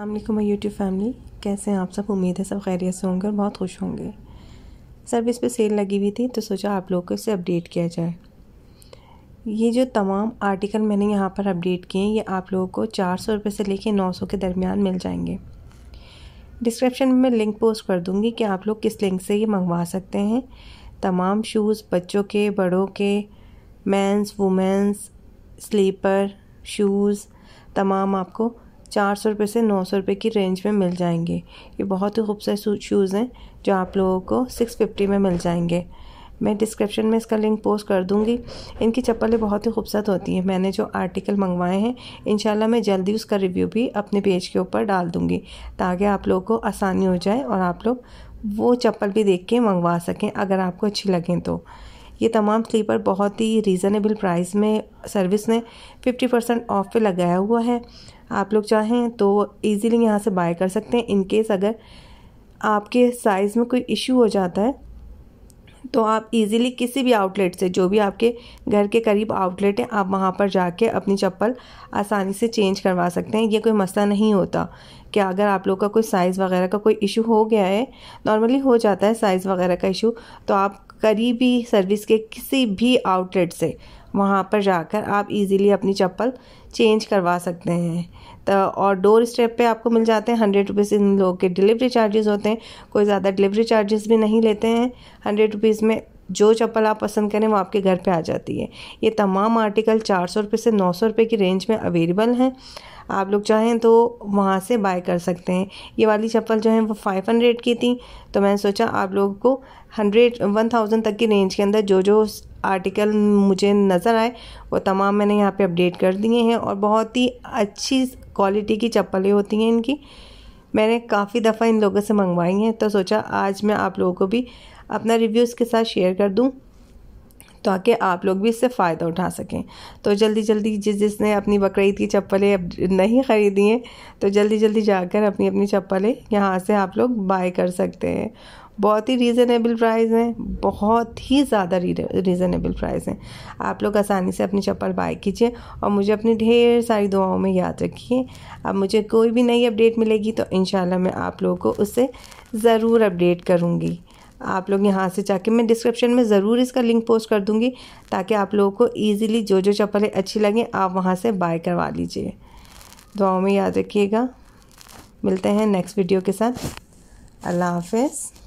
अल्लाम मई YouTube family कैसे हैं आप सब उम्मीद है सब खैरियत से होंगे और बहुत खुश होंगे सर्विस पे सेल लगी हुई थी तो सोचा आप लोग को इसे अपडेट किया जाए ये जो तमाम आर्टिकल मैंने यहाँ पर अपडेट किए हैं ये आप लोगों को चार सौ रुपये से लेके नौ सौ के दरमियान मिल जाएंगे डिस्क्रिप्शन में मैं लिंक पोस्ट कर दूँगी कि आप लोग किस लिंक से ये मंगवा सकते हैं तमाम शूज़ बच्चों के बड़ों के मैंस वुमेंस स्लीपर शूज़ तमाम आपको चार सौ रुपये से नौ सौ रुपये की रेंज में मिल जाएंगे ये बहुत ही खूबसूरत शूज़ हैं जो आप लोगों को सिक्स फिफ्टी में मिल जाएंगे मैं डिस्क्रिप्शन में इसका लिंक पोस्ट कर दूंगी इनकी चप्पलें बहुत ही खूबसूरत होती हैं मैंने जो आर्टिकल मंगवाए हैं इन मैं जल्दी उसका रिव्यू भी अपने पेज के ऊपर डाल दूंगी ताकि आप लोगों को आसानी हो जाए और आप लोग वो चप्पल भी देख के मंगवा सकें अगर आपको अच्छी लगें तो ये तमाम स्लीपर बहुत ही रीज़नेबल प्राइस में सर्विस ने फिफ्टी परसेंट ऑफ पे लगाया हुआ है आप लोग चाहें तो ईज़िली यहाँ से बाय कर सकते हैं इनकेस अगर आपके साइज़ में कोई इशू हो जाता है तो आप इजीली किसी भी आउटलेट से जो भी आपके घर के करीब आउटलेट है आप वहाँ पर जाके अपनी चप्पल आसानी से चेंज करवा सकते हैं ये कोई मसला नहीं होता कि अगर आप लोग का कोई साइज़ वगैरह का कोई इशू हो गया है नॉर्मली हो जाता है साइज़ वगैरह का इशू तो आप करीबी सर्विस के किसी भी आउटलेट से वहाँ पर जाकर आप इजीली अपनी चप्पल चेंज करवा सकते हैं तो और डोर स्टेप पे आपको मिल जाते हैं हंड्रेड रुपीज़ इन लोगों के डिलीवरी चार्जेस होते हैं कोई ज़्यादा डिलीवरी चार्जेस भी नहीं लेते हैं हंड्रेड रुपीज़ में जो चप्पल आप पसंद करें वो आपके घर पे आ जाती है ये तमाम आर्टिकल चार सौ रुपये से नौ सौ रुपये की रेंज में अवेलेबल हैं आप लोग चाहें तो वहाँ से बाय कर सकते हैं ये वाली चप्पल जो है वो फाइव हंड्रेड की थी तो मैंने सोचा आप लोगों को हंड्रेड वन थाउजेंड तक की रेंज के अंदर जो जो आर्टिकल मुझे नज़र आए वो तमाम मैंने यहाँ पे अपडेट कर दिए हैं और बहुत ही अच्छी क्वालिटी की चप्पलें होती हैं इनकी मैंने काफ़ी दफ़ा इन लोगों से मंगवाई हैं तो सोचा आज मैं आप लोगों को भी अपना रिव्यू इसके साथ शेयर कर दूँ ताकि आप लोग भी इससे फ़ायदा उठा सकें तो जल्दी जल्दी जिस जिसने अपनी बकरीद की चप्पलें अब नहीं ख़रीदी हैं तो जल्दी जल्दी जाकर अपनी अपनी चप्पलें यहाँ से आप लोग बाय कर सकते हैं बहुत ही रीज़नेबल प्राइस हैं बहुत ही ज़्यादा रीज़नेबल प्राइस हैं आप लोग आसानी से अपनी चप्पल बाय कीजिए और मुझे अपनी ढेर सारी दुआओं में याद रखिए अब मुझे कोई भी नई अपडेट मिलेगी तो इन मैं आप लोगों को उससे ज़रूर अपडेट करूँगी आप लोग यहाँ से जाके मैं डिस्क्रिप्शन में ज़रूर इसका लिंक पोस्ट कर दूँगी ताकि आप लोगों को ईजिली जो जो चप्पलें अच्छी लगें आप वहाँ से बाय करवा लीजिए दुआओं में याद रखिएगा मिलते हैं नेक्स्ट वीडियो के साथ अल्लाह हाफिज़